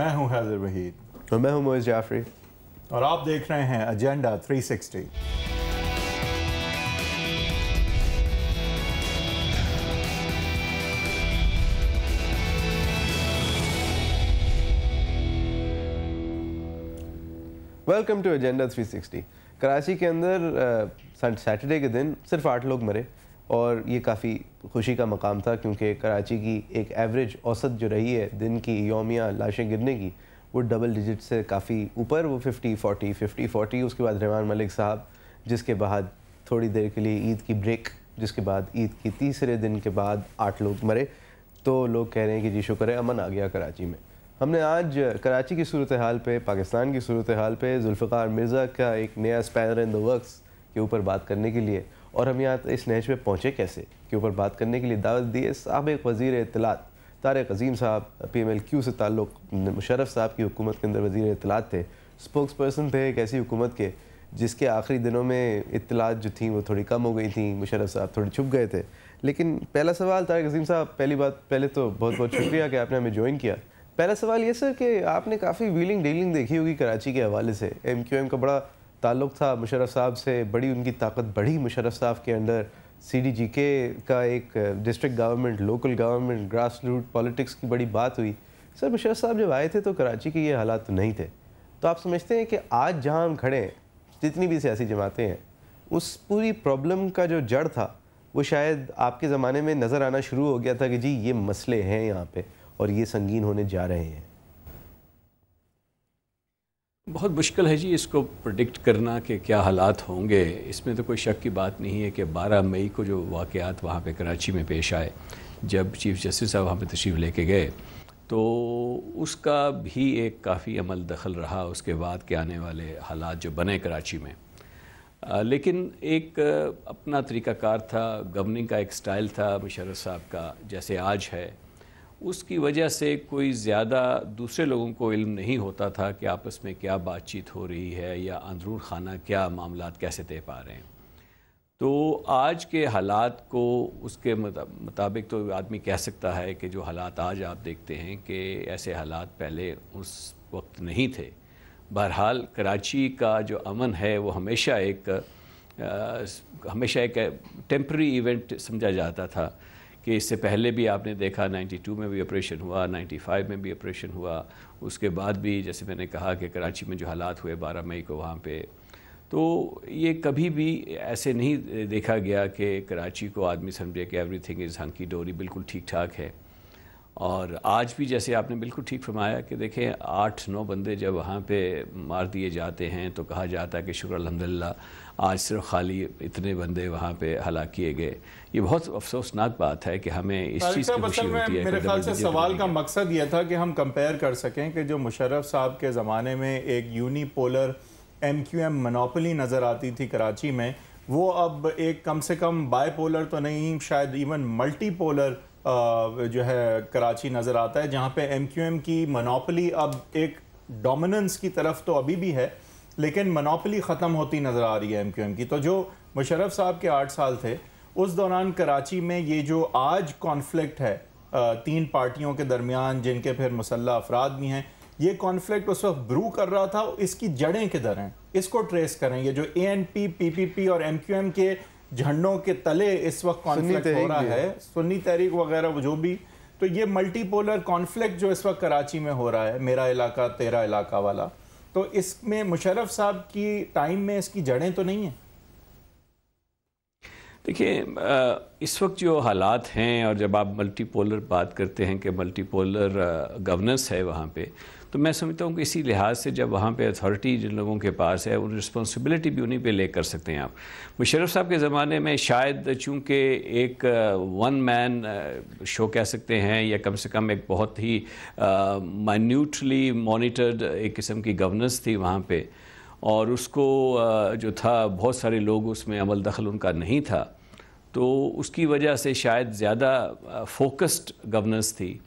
मैं हूं हैदर वहीद और मैं हूं मोहित जाफरी और आप देख रहे हैं agenda 360 welcome to agenda 360 Karachi के अंदर सैटरडे के दिन सिर्फ आठ लोग मरे और ये काफ़ी खुशी का मकाम था क्योंकि कराची की एक एवरेज औसत जो रही है दिन की योमिया लाशें गिरने की वो डबल डिजिट से काफ़ी ऊपर वो 50 40 50 40 उसके बाद रहमान मलिक साहब जिसके बाद थोड़ी देर के लिए ईद की ब्रेक जिसके बाद ईद की तीसरे दिन के बाद आठ लोग मरे तो लोग कह रहे हैं कि जी शुक्र है अमन आ गया कराची में हमने आज कराची की सूरत हाल पर पाकिस्तान की सूरत हाल पर जुल्फ़ार मिर्ज़ा का एक नया स्पैनर इन द वर्क्स के ऊपर बात करने के लिए और हम यहाँ इस नहज में पहुँचे कैसे के ऊपर बात करने के लिए दावत दिए सबक वजीर अतलात तारक अजीम साहब पी एम एल क्यू से ताल्लुक मुशरफ साहब की हुकूमत के अंदर वजीर अतलात थे स्पोक्स पर्सन थे एक ऐसी हुकूमत के जिसके आखिरी दिनों में इतलात जो थी वो थोड़ी कम हो गई थी मुशरफ साहब थोड़े छुप गए थे लेकिन पहला सवाल तारक अजीम साहब पहली बात पहले तो बहुत बहुत शुक्रिया कि आपने हमें ज्वाइन किया पहला सवाल ये सर कि आपने काफ़ी व्हीलिंग डीलिंग देखी होगी कराची के हवाले से एम क्यू एम का बड़ा ताल्लुक़ था मुशरफ साहब से बड़ी उनकी ताकत बढ़ी मुशरफ साहब के अंडर सी डी जी के का एक district government local government grass root politics की बड़ी बात हुई सर मुशरफ साहब जब आए थे तो कराची के ये हालात तो नहीं थे तो आप समझते हैं कि आज जहाँ हम खड़े हैं जितनी भी सियासी जमातें हैं उस पूरी प्रॉब्लम का जो जड़ था वो शायद आपके ज़माने में नज़र आना शुरू हो गया था कि जी ये मसले हैं यहाँ पे और ये संगीन होने जा रहे हैं बहुत मुश्किल है जी इसको प्रडिक्ट करना कि क्या हालात होंगे इसमें तो कोई शक की बात नहीं है कि 12 मई को जो वाक़ात वहाँ पे कराची में पेश आए जब चीफ़ जस्टिस साहब वहाँ पे तशरीफ़ लेके गए तो उसका भी एक काफ़ी अमल दखल रहा उसके बाद के आने वाले हालात जो बने कराची में आ, लेकिन एक अपना तरीक़ाकार था गवर्निंग का एक स्टाइल था मुशर्रफ साहब का जैसे आज है उसकी वजह से कोई ज़्यादा दूसरे लोगों को इल्म नहीं होता था कि आपस में क्या बातचीत हो रही है या अंदरून खाना क्या मामला कैसे तय पा रहे हैं तो आज के हालात को उसके मुताबिक तो आदमी कह सकता है कि जो हालात आज आप देखते हैं कि ऐसे हालात पहले उस वक्त नहीं थे बहरहाल कराची का जो अमन है वो हमेशा एक आ, हमेशा एक टेम्प्रेरी इवेंट समझा जाता था कि इससे पहले भी आपने देखा 92 में भी ऑपरेशन हुआ 95 में भी ऑपरेशन हुआ उसके बाद भी जैसे मैंने कहा कि कराची में जो हालात हुए 12 मई को वहाँ पे तो ये कभी भी ऐसे नहीं देखा गया कि कराची को आदमी समझे कि एवरीथिंग इज़ हंकी डोरी बिल्कुल ठीक ठाक है और आज भी जैसे आपने बिल्कुल ठीक फरमाया कि देखें आठ नौ बंदे जब वहाँ पे मार दिए जाते हैं तो कहा जाता है कि शुक्र अलहमदिल्ला आज सिर्फ खाली इतने बंदे वहाँ पे हलाक किए गए ये बहुत अफसोसनाक बात है कि हमें इस चीज़ की खुशी होती है मेरे ख्याल से सवाल का मकसद ये था कि हम कंपेयर कर सकें कि जो मुशरफ साहब के ज़माने में एक unipolar M Q M monopoly नज़र आती थी कराची में वो अब एक कम से कम बायपोलर तो नहीं शायद इवन मल्टीपोलर जो है कराची नज़र आता है जहाँ पे एम की मनोपली अब एक डोमिनेंस की तरफ तो अभी भी है लेकिन मनोपली ख़त्म होती नज़र आ रही है एम की तो जो मुशरफ साहब के आठ साल थे उस दौरान कराची में ये जो आज कॉन्फ्लिक्ट है तीन पार्टियों के दरमियान जिनके फिर मुसल्ह अफराद भी हैं ये कॉन्फ्लिक्ट उस वक्त ब्रू कर रहा था इसकी जड़ें किधर हैं इसको ट्रेस करें ये जो A N P P P P और एम क्यू एम के झंडों के तले इस वक्त कॉन्फ्लिक्ट हो रहा है सुन्नी तहरीक वगैरह जो भी तो ये मल्टीपोलर कॉन्फ्लिक्ट जो इस वक्त कराची में हो रहा है मेरा इलाका तेरा इलाका वाला तो इसमें मुशरफ साहब की टाइम में इसकी जड़ें तो नहीं है देखिए इस वक्त जो हालात हैं और जब आप मल्टीपोलर बात करते हैं कि मल्टीपोलर गवर्नेंस है वहाँ पे तो मैं समझता हूँ कि इसी लिहाज से जब वहाँ पे अथॉरिटी जिन लोगों के पास है उन रिस्पॉन्सिबिलिटी भी उन्हीं पे ले कर सकते हैं आप मुशरफ साहब के ज़माने में शायद चूँकि एक वन मैन शो कह सकते हैं या कम से कम एक बहुत ही माइन्यूटली uh, मॉनिटर्ड एक किस्म की गवर्नेंस थी वहाँ पर और उसको uh, जो था बहुत सारे लोग उसमें अमल दखल उनका नहीं था तो उसकी वजह से शायद ज़्यादा फोकस्ड गवर्नेंस थी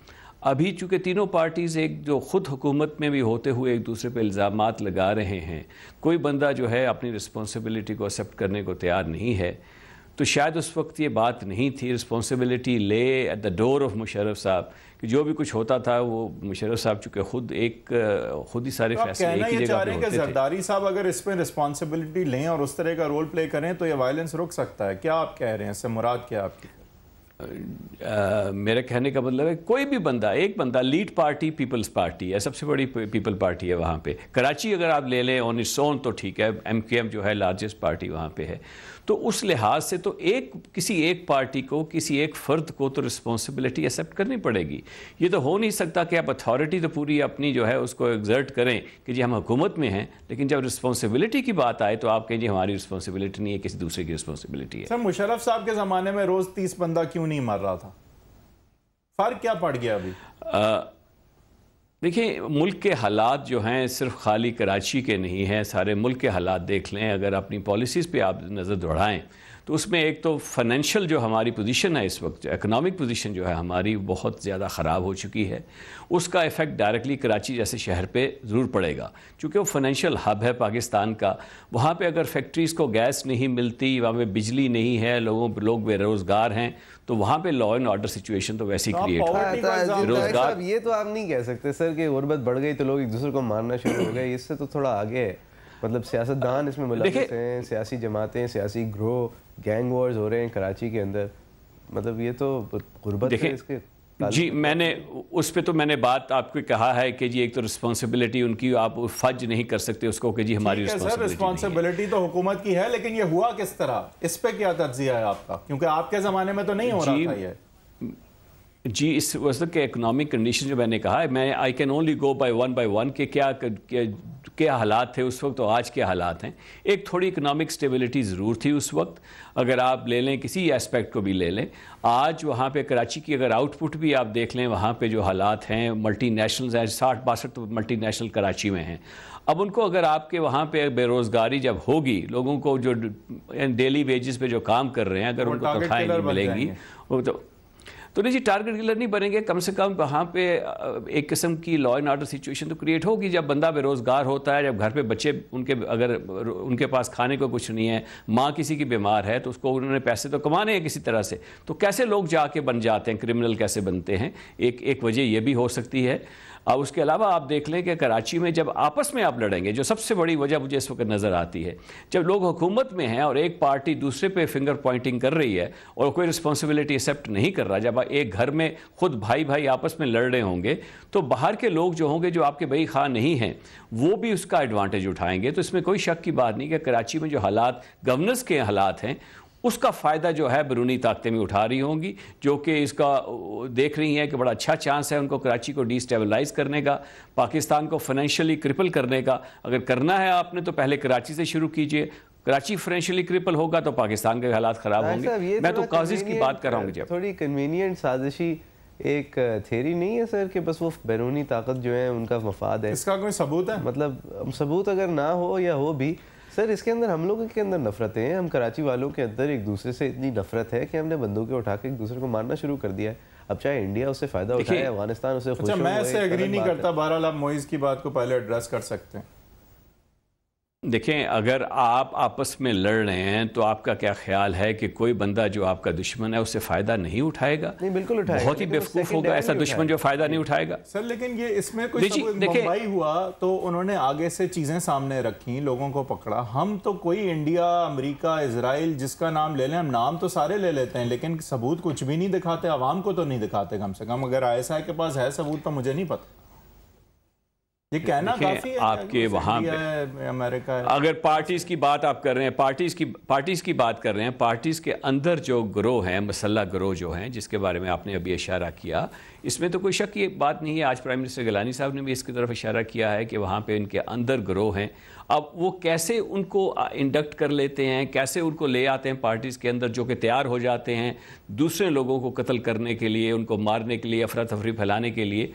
अभी चूँकि तीनों पार्टीज़ एक जो ख़ुद हुकूमत में भी होते हुए एक दूसरे पर इल्ज़ाम लगा रहे हैं कोई बंदा जो है अपनी रिस्पॉन्सिबिलिटी को एक्सेप्ट करने को तैयार नहीं है तो शायद उस वक्त ये बात नहीं थी रिस्पॉन्सिबिलिटी ले at the door of Musharraf साहब कि जो भी कुछ होता था वो मुशरफ साहब चूँकि खुद एक खुद ही सारे तो फैसले एक ही जगह पे जरदारी साहब अगर इस पर रिस्पॉन्सिबिलिटी लें और उस तरह का रोल प्ले करें तो ये वायलेंस रुक सकता है क्या आप कह रहे हैं इससे मुराद क्या आपकी मेरे मेरा कहने का मतलब है कोई भी बंदा एक बंदा लीड पार्टी पीपल्स पार्टी है सबसे बड़ी पीपल पार्टी है वहाँ पे कराची अगर आप ले लें ऑन इट्स तो ठीक है एम जो है लार्जेस्ट पार्टी वहाँ पे है तो उस लिहाज से तो एक किसी एक पार्टी को किसी एक फ़र्द को तो रिस्पॉन्सिबिलिटी एक्सेप्ट करनी पड़ेगी ये तो हो नहीं सकता कि आप अथॉरिटी तो पूरी अपनी जो है उसको एग्जर्ट करें कि जी हम हुकूमत में हैं लेकिन जब रिस्पॉन्सिबिलिटी की बात आए तो आप कहें जी हमारी रिस्पॉन्सिबिलिटी नहीं है किसी दूसरे की रिस्पॉन्सिबिलिटी है सर मुशरफ साहब के ज़माने में रोज़ तीस बंदा क्यों नहीं मर रहा था फ़र्क क्या पड़ गया अभी देखिए मुल्क के हालात जो हैं सिर्फ खाली कराची के नहीं हैं सारे मुल्क के हालात देख लें अगर अपनी पॉलिसीज़ पे आप नज़र दौड़ाएँ तो उसमें एक तो फाइनेंशियल जो हमारी पोजीशन है इस वक्त इकोनॉमिक पोजीशन जो है हमारी बहुत ज़्यादा ख़राब हो चुकी है उसका इफ़ेक्ट डायरेक्टली कराची जैसे शहर पे ज़रूर पड़ेगा क्योंकि वो फाइनेंशियल हब है पाकिस्तान का वहाँ पे अगर फैक्ट्रीज़ को गैस नहीं मिलती वहाँ पर बिजली नहीं है लोगों लोग बेरोज़गार हैं तो वहाँ पे लॉ एंड ऑर्डर सिचुएशन तो वैसे ही क्रिएट हो रोजगार ये तो आप नहीं कह सकते सर कि गुर्बत बढ़ गई तो लोग एक दूसरे को मारना शुरू हो गए इससे तो थोड़ा आगे है मतलब सियासतदान इसमें मुलाजिम हैं सियासी जमातें सियासी ग्रोह गैंग वॉर्स हो रहे हैं कराची के अंदर मतलब ये तो गुर्बत है इसके जी मैंने उस पर तो मैंने बात आपको कहा है कि जी एक तो रिस्पॉन्सिबिलिटी उनकी आप फर्ज नहीं कर सकते उसको कि जी हमारी रिस्पॉन्सिबिलिटी तो हुकूमत की है लेकिन ये हुआ किस तरह इस पर क्या तजिया है आपका क्योंकि आपके ज़माने में तो नहीं हो रहा था ये जी इस वजह के इकोनॉमिक कंडीशन जो मैंने कहा है मैं I can only go by one by one के क्या क्या हालात थे उस वक्त तो आज क्या हालात हैं एक थोड़ी इकोनॉमिक स्टेबिलिटी ज़रूर थी उस वक्त अगर आप ले लें किसी एस्पेक्ट को भी ले लें आज वहाँ पे कराची की अगर आउटपुट भी आप देख लें वहाँ पे जो हालात हैं मल्टी नेशनल हैं साठ बासठ मल्टी नेशनल कराची में हैं अब उनको अगर आपके वहाँ पे बेरोज़गारी जब होगी लोगों को जो डेली वेजेस पे जो काम कर रहे हैं अगर उनको तनख्वाहें मिलेंगी वो तो तो नहीं जी टारगेट किलर नहीं बनेंगे कम से कम वहाँ पे एक किस्म की लॉ एंड ऑर्डर सिचुएशन तो क्रिएट होगी जब बंदा बेरोज़गार होता है जब घर पे बच्चे उनके अगर उनके पास खाने को कुछ नहीं है माँ किसी की बीमार है तो उसको उन्होंने पैसे तो कमाने हैं किसी तरह से तो कैसे लोग जाके बन जाते हैं क्रिमिनल कैसे बनते हैं एक एक वजह यह भी हो सकती है अब उसके अलावा आप देख लें कि कराची में जब आपस में आप लड़ेंगे जो सबसे बड़ी वजह मुझे इस वक्त नज़र आती है जब लोग हुकूमत में हैं और एक पार्टी दूसरे पे फिंगर पॉइंटिंग कर रही है और कोई रिस्पॉन्सिबिलिटी एक्सेप्ट नहीं कर रहा जब एक घर में खुद भाई भाई आपस में लड़ रहे होंगे तो बाहर के लोग जो होंगे जो आपके भई खा नहीं हैं वो भी उसका एडवांटेज उठाएंगे तो इसमें कोई शक की बात नहीं कि कराची में जो हालात गवर्नर्स के हालात हैं उसका फ़ायदा जो है बरूनी ताकतें भी उठा रही होंगी जो कि इसका देख रही हैं कि बड़ा अच्छा चांस है उनको कराची को डिस्टेबलाइज करने का पाकिस्तान को फाइनेंशियली क्रिपल करने का अगर करना है आपने तो पहले कराची से शुरू कीजिए कराची फाइनेंशियली क्रिपल होगा तो पाकिस्तान के हालात ख़राब होंगे मैं तो काजिज की बात कर रहा हूँ जब थोड़ी कन्वीनियंट साजिशी एक थेरी नहीं है सर कि बस वो बैरूनी ताकत जो है उनका मफाद है इसका कोई सबूत है मतलब सबूत अगर ना हो या हो भी सर इसके अंदर हम लोगों के अंदर नफरतें हैं हम कराची वालों के अंदर एक दूसरे से इतनी नफरत है कि हमने बंदूकें उठा के एक दूसरे को मारना शुरू कर दिया है अब चाहे इंडिया उससे फ़ायदा उठाए अफगानिस्तान उससे अच्छा मैं इससे एग्री नहीं करता बहरहाल आप मोइज़ की बात को पहले एड्रेस कर सकते हैं देखें अगर आप आपस में लड़ रहे हैं तो आपका क्या ख्याल है कि कोई बंदा जो आपका दुश्मन है उसे फायदा नहीं उठाएगा नहीं बिल्कुल उठाएगा बहुत ही बेवकूफ होगा ऐसा दुश्मन जो फायदा नहीं उठाएगा सर लेकिन ये इसमें कुछ मुंबई हुआ तो उन्होंने आगे से चीजें सामने रखी लोगों को पकड़ा हम तो कोई इंडिया अमरीका इसराइल जिसका नाम ले लें हम नाम तो सारे ले लेते हैं लेकिन सबूत कुछ भी नहीं दिखाते आवाम को तो नहीं दिखाते कम से कम अगर आई के पास है सबूत तो मुझे नहीं पता ये कहना काफी है आपके वहाँ पे अमेरिका अगर पार्टीज की बात आप कर रहे हैं पार्टीज की पार्टीज की बात कर रहे हैं पार्टीज के अंदर जो ग्रोह हैं मसल्ला ग्रोह जो हैं जिसके बारे में आपने अभी इशारा किया इसमें तो कोई शक ये बात नहीं है आज प्राइम मिनिस्टर गलानी साहब ने भी इसकी तरफ इशारा किया है कि वहाँ पे इनके अंदर ग्रोह हैं अब वो कैसे उनको इंडक्ट कर लेते हैं कैसे उनको ले आते हैं पार्टीज़ के अंदर जो कि तैयार हो जाते हैं दूसरे लोगों को कत्ल करने के लिए उनको मारने के लिए अफरा तफरी फैलाने के लिए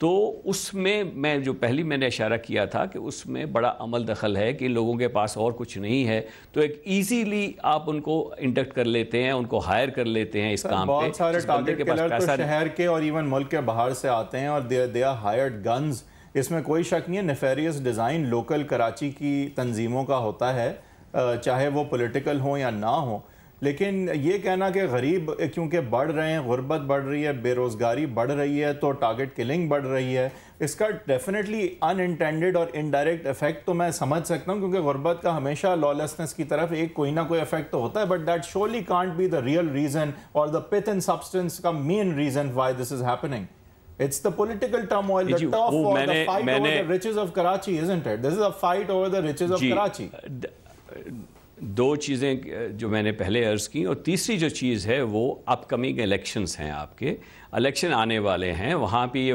तो उसमें मैं जो पहली मैंने इशारा किया था कि उसमें बड़ा अमल दखल है कि लोगों के पास और कुछ नहीं है तो एक इजीली आप उनको इंडक्ट कर लेते हैं उनको हायर कर लेते हैं इस काम बहुत पे सारे टारगेट के पास तो शहर के और इवन मुल्क के बाहर से आते हैं और they they are hired guns इसमें कोई शक नहीं है नेफेरियस डिज़ाइन लोकल कराची की तंजीमों का होता है चाहे वो पोलिटिकल हो या ना हो लेकिन ये कहना कि गरीब क्योंकि बढ़ रहे हैं गुर्बत बढ़ रही है बेरोज़गारी बढ़ रही है तो टारगेट किलिंग बढ़ रही है इसका डेफिनेटली अनइंटेंडेड और इनडायरेक्ट इफेक्ट तो मैं समझ सकता हूँ क्योंकि गुर्बत का हमेशा लॉलेसनेस की तरफ एक कोई ना कोई इफेक्ट तो होता है but that solely can't be the real reason और द पिथ इन सब्सटेंस का main reason why this is happening It's the political turmoil, the turf war, मैंने, the fight मैंने, over the riches of Karachi, isn't it? This is a fight over the riches of Karachi. दो चीज़ें जो मैंने पहले अर्ज़ की और तीसरी जो चीज़ है वो अपकमिंग इलेक्शंस हैं आपके इलेक्शन आने वाले हैं वहाँ पे ये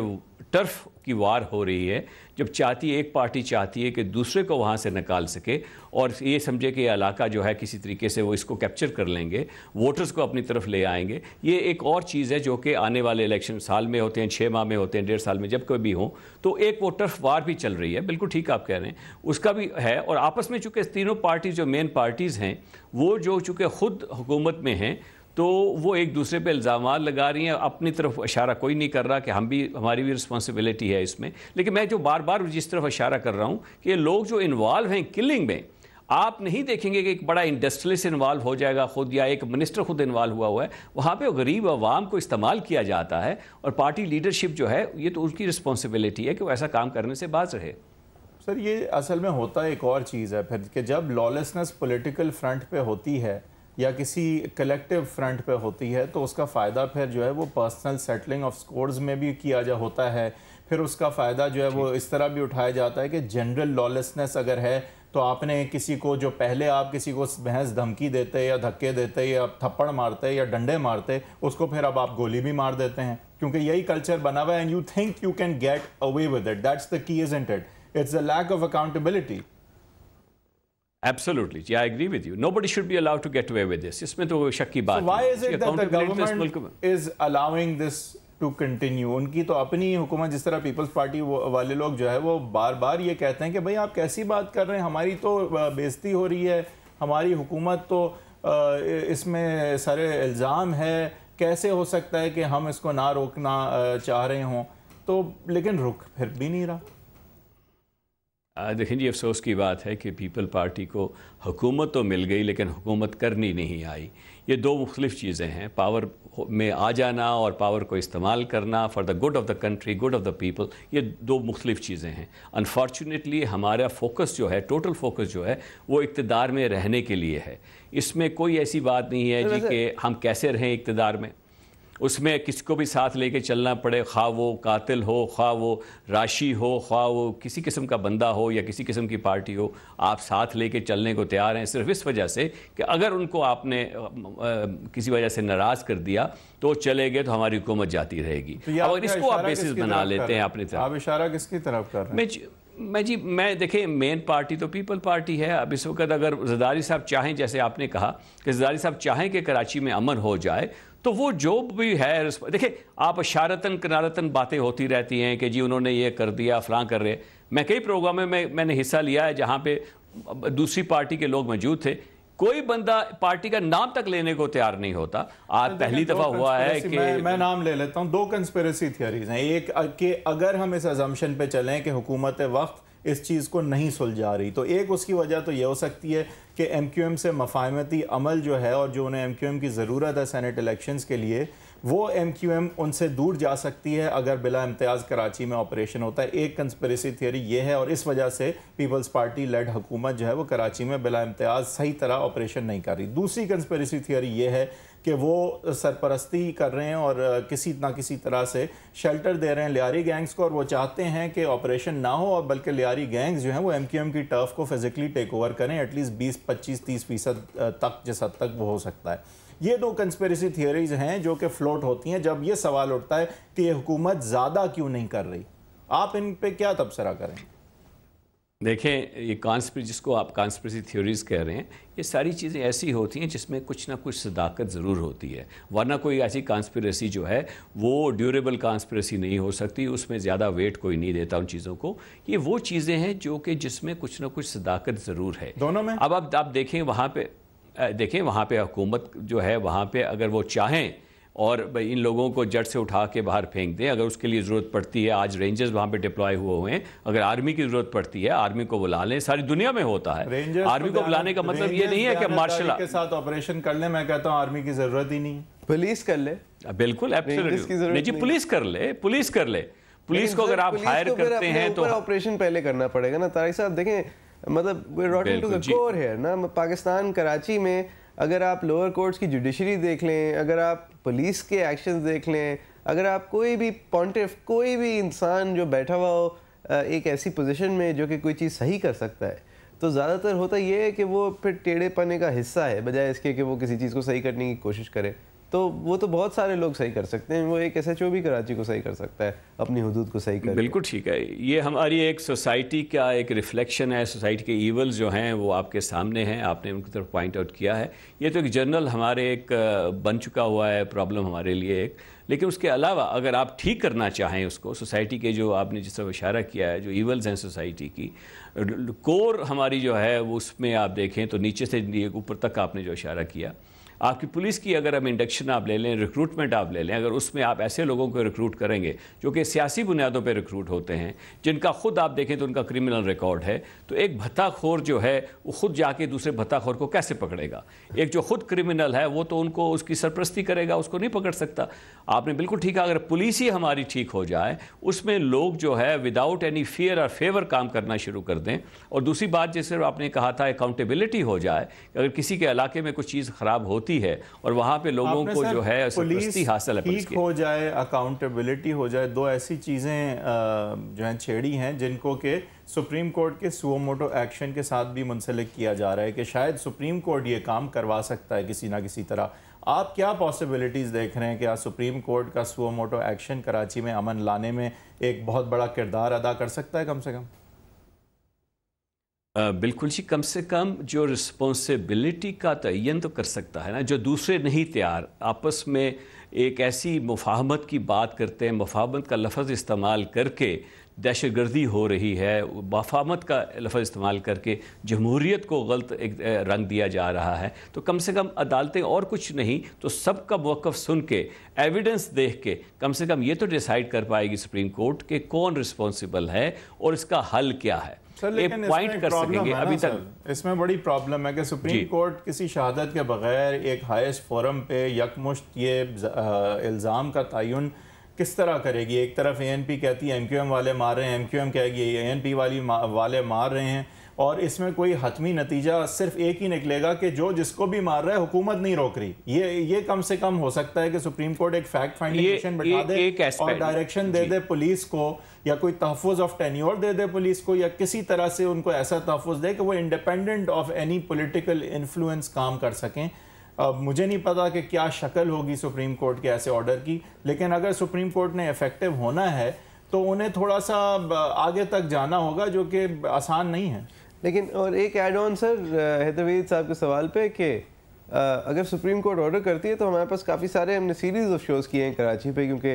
टर्फ की वार हो रही है जब चाहती है एक पार्टी चाहती है कि दूसरे को वहाँ से निकाल सके और ये समझे कि इलाका जो है किसी तरीके से वो इसको कैप्चर कर लेंगे वोटर्स को अपनी तरफ ले आएंगे ये एक और चीज़ है जो कि आने वाले इलेक्शन साल में होते हैं छः माह में होते हैं डेढ़ साल में जब कोई भी हो तो एक वो टर्फ वार भी चल रही है बिल्कुल ठीक आप कह रहे हैं उसका भी है और आपस में चूँकि तीनों पार्टी जो मेन पार्टीज़ हैं वो जो चूँकि खुद हुकूमत में हैं तो वो एक दूसरे पे इल्ज़ाम लगा रही हैं अपनी तरफ इशारा कोई नहीं कर रहा कि हम भी हमारी भी रिस्पॉन्सिबिलिटी है इसमें लेकिन मैं जो बार बार जिस तरफ इशारा कर रहा हूँ कि लोग जो इन्वॉल्व हैं किलिंग में आप नहीं देखेंगे कि एक बड़ा इंडस्ट्रियलिस्ट इन्वॉल्व हो जाएगा खुद या एक मिनिस्टर खुद इन्वॉल्व हुआ हुआ है वहाँ पे गरीब आवाम को इस्तेमाल किया जाता है और पार्टी लीडरशिप जो है ये तो उसकी रिस्पॉन्सिबिलिटी है कि वो ऐसा काम करने से बाज रहे सर ये असल में होता एक और चीज़ है फिर कि जब लॉलेसनेस पोलिटिकल फ्रंट पर होती है या किसी कलेक्टिव फ्रंट पे होती है तो उसका फ़ायदा फिर जो है वो पर्सनल सेटलिंग ऑफ स्कोर्स में भी किया जा होता है फिर उसका फ़ायदा जो है वो इस तरह भी उठाया जाता है कि जनरल लॉलेसनेस अगर है तो आपने किसी को जो पहले आप किसी को बहस धमकी देते या धक्के देते या थप्पड़ मारते या डंडे मारते उसको फिर अब आप गोली भी मार देते हैं क्योंकि यही कल्चर बना हुआ है and you think you can get away with it that's the key isn't it it's the lack of accountability Absolutely. Yeah, I agree with you. Nobody should be allowed to get away with this. इसमें तो शक की बात so why is it that the government is allowing this to continue? उनकी तो अपनी हुकूमत जिस तरह पीपल्स पार्टी वाले लोग जो है वो बार बार ये कहते हैं कि भाई आप कैसी बात कर रहे हैं हमारी तो बेजती हो रही है हमारी हुकूमत तो इसमें सारे इल्ज़ाम है कैसे हो सकता है कि हम इसको ना रोकना चाह रहे हों तो लेकिन रुक फिर भी नहीं रहा देखें जी अफसोस की बात है कि पीपल पार्टी को हुकूमत तो मिल गई लेकिन हुकूमत करनी नहीं आई ये दो मुख्तलिफ चीज़ें हैं पावर में आ जाना और पावर को इस्तेमाल करना for the good of the country good of the people ये दो मुख्तलिफ चीज़ें हैं अनफॉर्चुनेटली हमारा फोकस जो है टोटल फोकस जो है वो इकतदार में रहने के लिए है इसमें कोई ऐसी बात नहीं है जी कि हम कैसे रहें इकतदार में उसमें किसी को भी साथ लेके चलना पड़े खा वो कातिल हो खा वो राशि हो खा वो किसी किस्म का बंदा हो या किसी किस्म की पार्टी हो आप साथ लेके चलने को तैयार हैं सिर्फ इस वजह से कि अगर उनको आपने किसी वजह से नाराज़ कर दिया तो चले गए तो हमारी हुकूमत जाती रहेगी तो और इसको आप बेसिस बना लेते हैं अपने आप इशारा किसकी तरफ कर रहे हैं मैं जी मैं देखें मेन पार्टी तो पीपल पार्टी है अब इस वक्त अगर जदारी साहब चाहें जैसे आपने कहा कि जदारी साहब चाहें कि कराची में अमन हो जाए तो वो जो भी है देखिए आप शारतन किनारतन बातें होती रहती हैं कि जी उन्होंने ये कर दिया फलां कर रहे मैं कई प्रोग्राम में मैंने हिस्सा लिया है जहाँ पे दूसरी पार्टी के लोग मौजूद थे कोई बंदा पार्टी का नाम तक लेने को तैयार नहीं होता आज पहली दफा हुआ है कि मैं, मैं नाम ले लेता हूँ दो कंस्पेरेसी थियोरीज हैं एक कि अगर हम इस अजम्पन पे चलें कि हुकूमत वक्त इस चीज़ को नहीं सुलझा रही तो एक उसकी वजह तो यह हो सकती है कि एम क्यू एम से मफाहमती अमल जो है और जो उन्हें एम क्यू एम की ज़रूरत है सैनट इलेक्शन के लिए वो एम क्यू एम उनसे दूर जा सकती है अगर बिला इम्तियाज़ कराची में ऑपरेशन होता है एक कंस्परेसी थियोरी ये है और इस वजह से पीपल्स पार्टी लेड हुकूमत जो है वो कराची में बिला इम्तियाज़ सही तरह ऑपरेशन नहीं कर रही दूसरी कंस्परेसी थियोरी ये है कि वो सरपरस्ती कर रहे हैं और किसी ना किसी तरह से शेल्टर दे रहे हैं लियारी गैंग्स को और वो चाहते हैं कि ऑपरेशन ना हो और बल्कि लियारी गैंग्स जो हैं वो एम की टर्फ को फिज़िकली टेक ओवर करें एटलीस्ट बीस पच्चीस तीस फ़ीसद तक जिस हद तक वो हो सकता है ये दो कंस्पेरेसी थियोरीज हैं जो कि फ्लोट होती हैं जब ये सवाल उठता है कि ये हुकूमत ज़्यादा क्यों नहीं कर रही आप इन पर क्या तबसरा करें देखें ये कॉन्स्परेसी जिसको आप कॉन्सप्रेसी थ्योरीज कह रहे हैं ये सारी चीज़ें ऐसी होती हैं जिसमें कुछ ना कुछ सदाकत ज़रूर होती है वरना कोई ऐसी कॉन्स्परेसी जो है वो ड्यूरेबल कॉन्स्परेसी नहीं हो सकती उसमें ज़्यादा वेट कोई नहीं देता उन चीज़ों को ये वो चीज़ें हैं जो कि जिसमें कुछ ना कुछ सदाकत ज़रूर है दोनों में अब आप देखें वहाँ पर देखें वहाँ पर हुकूमत जो है वहाँ पर अगर वो चाहें और इन लोगों को जड़ से उठा के बाहर फेंक दें अगर उसके लिए ज़रूरत पड़ती है आज रेंजर्स वहाँ पे डिप्लॉय हुए हुए हैं अगर आर्मी की ज़रूरत पड़ती है आर्मी को बुला लें सारी दुनिया में होता है आर्मी को बुलाने का मतलब ये नहीं है कि मार्शल के साथ ऑपरेशन कर ले मैं कहता हूँ आर्मी की ज़रूरत ही नहीं पुलिस कर ले बिल्कुल जी पुलिस कर ले पुलिस कर ले पुलिस को अगर आप हायर करते हैं तो ऑपरेशन पहले करना पड़ेगा ना तारी साहब देखें मतलब ना पाकिस्तान कराची में अगर आप लोअर कोर्ट्स की जुडिशरी देख लें अगर आप पुलिस के एक्शन देख लें अगर आप कोई भी पॉन्टिफ कोई भी इंसान जो बैठा हुआ हो एक ऐसी पोजीशन में जो कि कोई चीज़ सही कर सकता है तो ज़्यादातर होता ये है कि वो फिर टेढ़े पाने का हिस्सा है बजाय इसके कि वो किसी चीज़ को सही करने की कोशिश करे तो वो तो बहुत सारे लोग सही कर सकते हैं वो एक एस भी कराची को सही कर सकता है अपनी हदूद को सही कर बिल्कुल ठीक है ये हमारी एक सोसाइटी का एक रिफ्लेक्शन है सोसाइटी के ईवल्स जो हैं वो आपके सामने हैं आपने उनकी तरफ पॉइंट आउट किया है ये तो एक जनरल हमारे एक बन चुका हुआ है प्रॉब्लम हमारे लिए एक लेकिन उसके अलावा अगर आप ठीक करना चाहें उसको सोसाइटी के जो आपने जिस तरह इशारा किया है जो ईवल्स हैं सोसाइटी की कोर हमारी जो है वो उसमें आप देखें तो नीचे से ऊपर तक आपने जो इशारा किया आपकी पुलिस की अगर हम इंडक्शन आप ले लें रिक्रूटमेंट आप ले लें अगर उसमें आप ऐसे लोगों को रिक्रूट करेंगे जो कि सियासी बुनियादों पर रिक्रूट होते हैं जिनका खुद आप देखें तो उनका क्रिमिनल रिकॉर्ड है तो एक भत्ताखोर जो है वो खुद जाके दूसरे भत्ताखोर को कैसे पकड़ेगा एक जो खुद क्रिमिनल है वो तो उनको उसकी सरप्रस्ती करेगा उसको नहीं पकड़ सकता आपने बिल्कुल ठीक है अगर पुलिस ही हमारी ठीक हो जाए उसमें लोग जो है विदाउट एनी फियर और फेवर काम करना शुरू कर दें और दूसरी बात जैसे आपने कहा था अकाउंटेबिलिटी हो जाए अगर किसी के इलाके में कुछ चीज़ ख़राब होती होती है और वहाँ पे लोगों को जो है सरपरस्ती हासिल है ठीक हो जाए अकाउंटेबिलिटी हो जाए दो ऐसी चीज़ें जो हैं छेड़ी हैं जिनको के सुप्रीम कोर्ट के सुओमोटो एक्शन के साथ भी मुंसलिक किया जा रहा है कि शायद सुप्रीम कोर्ट ये काम करवा सकता है किसी ना किसी तरह आप क्या पॉसिबिलिटीज़ देख रहे हैं कि आज सुप्रीम कोर्ट का सुओमोटो एक्शन कराची में अमन लाने में एक बहुत बड़ा किरदार अदा कर सकता है कम से कम बिल्कुल जी कम से कम जो रिस्पॉन्सिबिलिटी का तयन तो कर सकता है ना जो दूसरे नहीं तैयार आपस में एक ऐसी मुफाहमत की बात करते हैं मुफाहमत का लफज इस्तेमाल करके दहशत गर्दी हो रही है मफामत का लफज इस्तेमाल करके जमहूरीत को गलत एक रंग दिया जा रहा है तो कम से कम अदालतें और कुछ नहीं तो सब का मौक़ सुन के एविडेंस देख के कम से कम ये तो डिसाइड कर पाएगी सुप्रीम कोर्ट कि कौन रिस्पॉन्सिबल है और इसका हल क्या है सर लेकिन कर सकेंगे अभी तक इसमें बड़ी प्रॉब्लम है कि सुप्रीम कोर्ट किसी शहादत के बगैर एक हाइस्ट फोरम पे यकमुश्त ये इल्ज़ाम का तयन किस तरह करेगी एक तरफ ए एन पी कहती है एम क्यू एम वाले मार रहे हैं एम क्यू एम कहेगी ए एन पी वाली वाले मार रहे हैं और इसमें कोई हतमी नतीजा सिर्फ एक ही निकलेगा कि जो जिसको भी मार रहा है हुकूमत नहीं रोक रही ये ये कम से कम हो सकता है कि सुप्रीम कोर्ट एक फैक्ट फाइंडिंग बता दे एक और डायरेक्शन दे दे पुलिस को या कोई तहफ़ ऑफ टेन्योर दे दे पुलिस को या किसी तरह से उनको ऐसा तहफ़ दे कि वो independent of any political influence काम कर सकें अब मुझे नहीं पता कि क्या शक्ल होगी सुप्रीम कोर्ट के ऐसे ऑर्डर की लेकिन अगर सुप्रीम कोर्ट ने इफ़ेक्टिव होना है तो उन्हें थोड़ा सा आगे तक जाना होगा जो कि आसान नहीं है लेकिन और एक एड ऑन सर हैदरवेद साहब के सवाल पे कि अगर सुप्रीम कोर्ट ऑर्डर करती है तो हमारे पास काफ़ी सारे हमने सीरीज़ ऑफ शोज़ किए हैं कराची पे क्योंकि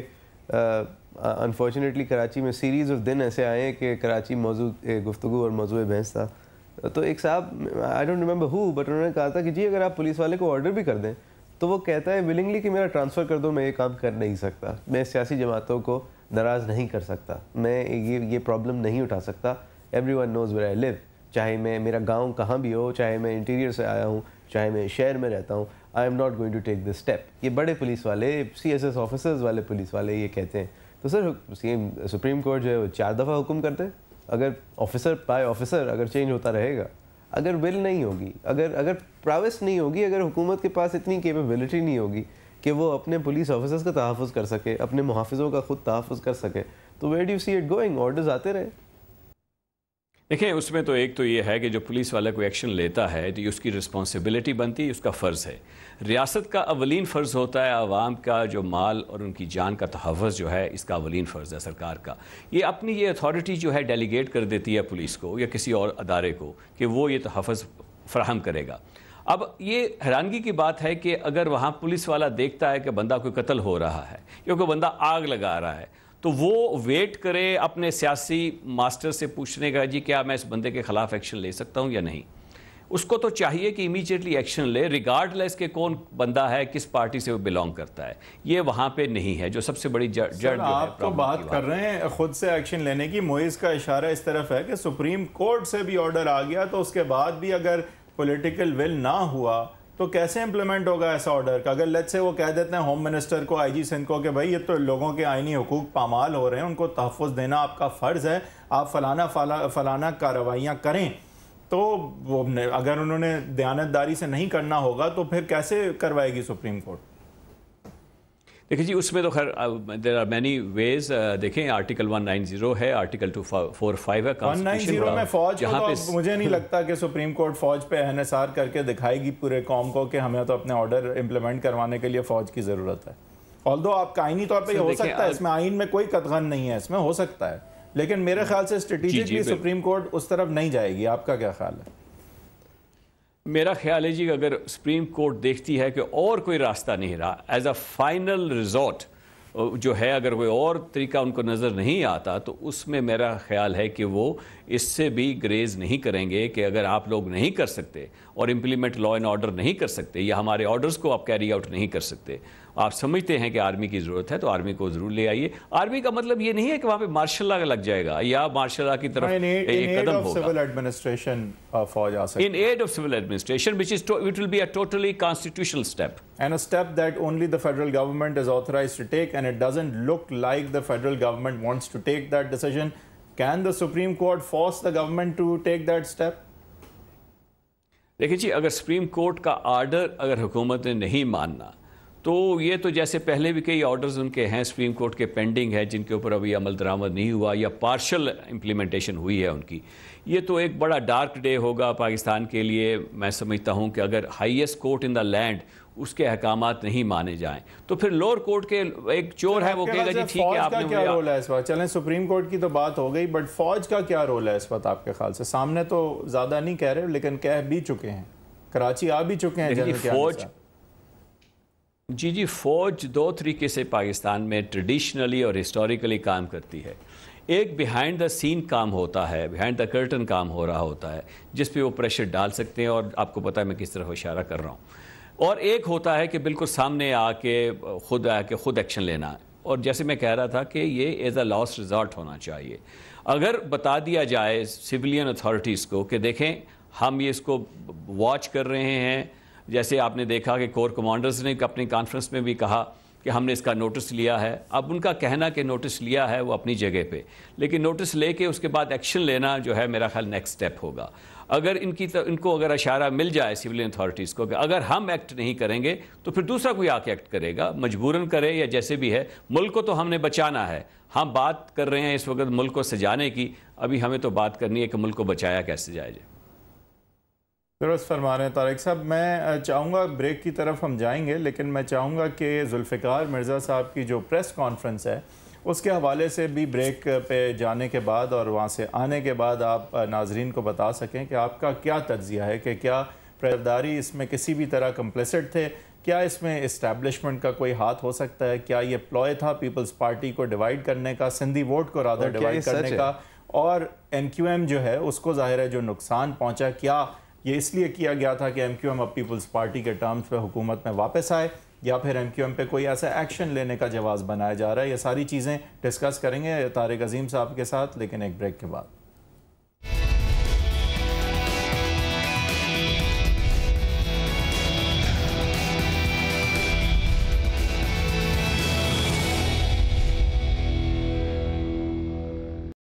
अनफॉर्चुनेटली कराची में सीरीज़ ऑफ दिन ऐसे आए हैं कि कराची मौजूद गुफ्तु और मौजू बहस था तो एक साहब I don't remember who but उन्होंने कहा था कि जी अगर आप पुलिस वाले को ऑर्डर भी कर दें तो वो कहता है विलिंगली कि मेरा ट्रांसफ़र कर दो मैं ये काम कर नहीं सकता मैं सियासी जमातों को नाराज़ नहीं कर सकता मैं ये ये प्रॉब्लम नहीं उठा सकता everyone knows where I live चाहे मैं मेरा गांव कहाँ भी हो चाहे मैं इंटीरियर से आया हूँ चाहे मैं शहर में रहता हूँ I am not going to take this step ये बड़े पुलिस वाले सी एस एस ऑफिसर्स वाले पुलिस वाले ये कहते हैं तो सर सेम सुप्रीम कोर्ट जो है वो चार दफ़ा हुक्म करते हैं अगर ऑफिसर बाय ऑफिसर अगर चेंज होता रहेगा अगर विल नहीं होगी अगर अगर प्राविस नहीं होगी अगर हुकूमत के पास इतनी केपेबिलिटी नहीं होगी कि वो अपने पुलिस ऑफिसर्स का तहफ़ कर सके अपने मुहाफ़ों का ख़ुद तहफ़ कर सके तो where do see it going orders आते रहे देखें उसमें तो एक तो ये है कि जो पुलिस वाला कोई एक्शन लेता है तो उसकी रिस्पॉन्सिबिलिटी बनती है उसका फ़र्ज़ है रियासत का अवलिन फ़र्ज़ होता है आवाम का जो माल और उनकी जान का तहफ़ जो है इसका अवलिन फ़र्ज़ है सरकार का ये अपनी ये अथॉरिटी जो है डेलीगेट कर देती है पुलिस को या किसी और अदारे को कि वो ये तहफ़ फ्राहम करेगा अब ये हैरानगी की बात है कि अगर वहाँ पुलिस वाला देखता है कि बंदा कोई कत्ल हो रहा है या कोई बंदा आग लगा रहा है तो वो वेट करे अपने सियासी मास्टर से पूछने का जी क्या मैं इस बंदे के खिलाफ एक्शन ले सकता हूँ या नहीं उसको तो चाहिए कि इमीजिएटली एक्शन ले रिगार्डलेस के कौन बंदा है किस पार्टी से वो बिलोंग करता है ये वहाँ पे नहीं है जो सबसे बड़ी जड़ जड़ जो आप तो है, तो बात कर रहे हैं खुद से एक्शन लेने की मोइज का इशारा इस तरफ है कि सुप्रीम कोर्ट से भी ऑर्डर आ गया तो उसके बाद भी अगर पोलिटिकल विल ना हुआ तो कैसे इम्प्लीमेंट होगा ऐसा ऑर्डर का अगर लेट से वो कह देते हैं होम मिनिस्टर को आईजी सिंध को कि भाई ये तो लोगों के आइनी हकूक पामाल हो रहे हैं उनको तहफ़ देना आपका फ़र्ज़ है आप फलाना फला फलाना कार्रवाइयाँ करें तो अगर उन्होंने दयानतदारी से नहीं करना होगा तो फिर कैसे करवाएगी सुप्रीम कोर्ट देखिए जी उसमें तो खैर देर आर मैनी वेज देखें आर्टिकल 190 है आर्टिकल फाइव है जीरो में फौज तो पे तो मुझे नहीं लगता कि सुप्रीम कोर्ट फौज पे एनएसआर करके दिखाएगी पूरे कॉम को कि हमें तो अपने ऑर्डर इम्प्लीमेंट करवाने के लिए फौज की ज़रूरत है ऑल आप आईनी तौर पर हो सकता है इसमें आइन में कोई कदगन नहीं है इसमें हो सकता है लेकिन मेरे ख्याल से स्ट्रेटेजिकली सुप्रीम कोर्ट उस तरफ नहीं जाएगी आपका क्या ख्याल है मेरा ख्याल है जी अगर सुप्रीम कोर्ट देखती है कि और कोई रास्ता नहीं रहा एज अ फाइनल रिजॉर्ट जो है अगर कोई और तरीका उनको नज़र नहीं आता तो उसमें मेरा ख्याल है कि वो इससे भी ग्रेज नहीं करेंगे कि अगर आप लोग नहीं कर सकते और इम्प्लीमेंट लॉ एंड ऑर्डर नहीं कर सकते या हमारे ऑर्डर्स को आप कैरी आउट नहीं कर सकते आप समझते हैं कि आर्मी की ज़रूरत है तो आर्मी को ज़रूर ले आइए आर्मी का मतलब ये नहीं है कि वहाँ पे मार्शल लॉ लग जाएगा या मार्शल लॉ की तरफ in aid, एक कदम होगा सिविल एडमिनिस्ट्रेशन फौज आ सकती in aid of civil administration which is it will be a totally constitutional step and a step that only the federal government is authorized to take and it doesn't look like the federal government wants to take that decision can the supreme court force the government to take that step देखिए जी अगर supreme Court का order अगर हुकूमत ने नहीं मानना तो ये तो जैसे पहले भी कई ऑर्डर्स उनके हैं सुप्रीम कोर्ट के पेंडिंग है जिनके ऊपर अभी अमल दरामद नहीं हुआ या पार्शल इम्प्लीमेंटेशन हुई है उनकी ये तो एक बड़ा डार्क डे होगा पाकिस्तान के लिए मैं समझता हूँ कि अगर highest court in the land उसके अहकाम नहीं माने जाएं तो फिर लोअर कोर्ट के एक चोर है वो कहेगा जी ठीक है आपने क्या रोल है इस बार चलें सुप्रीम कोर्ट की तो बात हो गई बट फौज का क्या रोल है इस वक्त आपके ख्याल से सामने तो ज़्यादा नहीं कह रहे लेकिन कह भी चुके हैं कराची आ भी चुके हैं फौज जी जी फ़ौज दो तरीके से पाकिस्तान में ट्रेडिशनली और हिस्टोरिकली काम करती है एक बिहाइंड द सीन काम होता है बिहाइंड द कर्टन काम हो रहा होता है जिस पे वो प्रेशर डाल सकते हैं और आपको पता है मैं किस तरह इशारा कर रहा हूँ और एक होता है कि बिल्कुल सामने आके खुद आके खुद एक्शन लेना और जैसे मैं कह रहा था कि ये एज अ लॉस्ट रिजॉर्ट होना चाहिए अगर बता दिया जाए सिविलियन अथॉरिटीज़ को कि देखें हम ये इसको वॉच कर रहे हैं जैसे आपने देखा कि कोर कमांडर्स ने अपनी कॉन्फ्रेंस में भी कहा कि हमने इसका नोटिस लिया है अब उनका कहना कि नोटिस लिया है वो अपनी जगह पे लेकिन नोटिस लेके उसके बाद एक्शन लेना जो है मेरा ख्याल नेक्स्ट स्टेप होगा अगर इनकी तो, इनको अगर इशारा मिल जाए सिविल अथॉरिटीज़ को कि अगर हम एक्ट नहीं करेंगे तो फिर दूसरा कोई आके एक्ट करेगा मजबूरन करे या जैसे भी है मुल्क को तो हमने बचाना है हम बात कर रहे हैं इस वक्त मुल्क को सजाने की अभी हमें तो बात करनी है कि मुल्क को बचाया कैसे जाए जाए दुरुस्त फरमा रहे हैं तारक साहब मैं चाहूँगा ब्रेक की तरफ हम जाएंगे लेकिन मैं चाहूँगा कि जुल्फ़िकार मिर्ज़ा साहब की जो प्रेस कॉन्फ्रेंस है उसके हवाले से भी ब्रेक पे जाने के बाद और वहाँ से आने के बाद आप नाजरीन को बता सकें कि आपका क्या तजिया है कि क्या प्रदारी इसमें किसी भी तरह कम्प्लिसट थे क्या इसमें इस्टेबलिशमेंट का कोई हाथ हो सकता है क्या ये प्लॉय था पीपल्स पार्टी को डिवाइड करने का सिंधी वोट को राधा डिवाइड करने का और एन जो है उसको ज़ाहिर है जो नुकसान पहुँचा क्या ये इसलिए किया गया था कि एम क्यू एम अब पीपल्स पार्टी के टर्म्स पे हुकूमत में वापस आए या फिर एम क्यू एम पे कोई ऐसा एक्शन लेने का जवाब बनाया जा रहा है ये सारी चीज़ें डिस्कस करेंगे तारक अजीम साहब के साथ लेकिन एक ब्रेक के बाद